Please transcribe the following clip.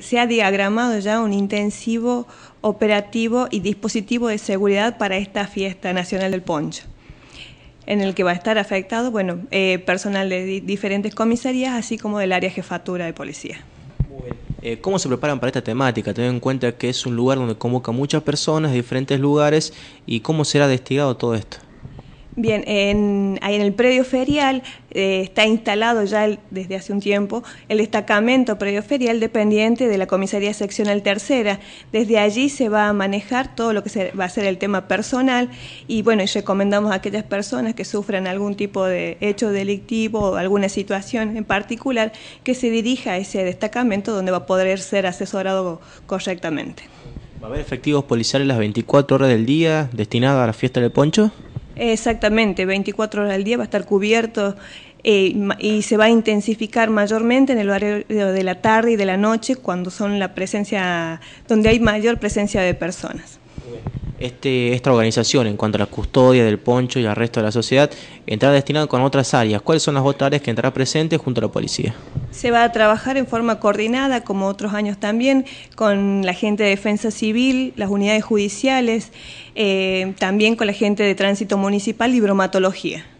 Se ha diagramado ya un intensivo operativo y dispositivo de seguridad para esta fiesta nacional del poncho, en el que va a estar afectado bueno, eh, personal de diferentes comisarías, así como del área jefatura de policía. Eh, ¿Cómo se preparan para esta temática? Teniendo en cuenta que es un lugar donde convoca muchas personas de diferentes lugares y cómo será destigado todo esto. Bien, en, en el predio ferial eh, está instalado ya desde hace un tiempo el destacamento predio ferial dependiente de la comisaría seccional tercera. Desde allí se va a manejar todo lo que va a ser el tema personal y bueno, y recomendamos a aquellas personas que sufran algún tipo de hecho delictivo o alguna situación en particular que se dirija a ese destacamento donde va a poder ser asesorado correctamente. ¿Va a haber efectivos policiales las 24 horas del día destinados a la fiesta del poncho? Exactamente, 24 horas al día va a estar cubierto eh, y se va a intensificar mayormente en el horario de la tarde y de la noche cuando son la presencia, donde hay mayor presencia de personas. Este, esta organización en cuanto a la custodia del poncho y al resto de la sociedad entrará destinada con otras áreas. ¿Cuáles son las otras áreas que entrará presente junto a la policía? Se va a trabajar en forma coordinada, como otros años también, con la gente de defensa civil, las unidades judiciales, eh, también con la gente de tránsito municipal y bromatología.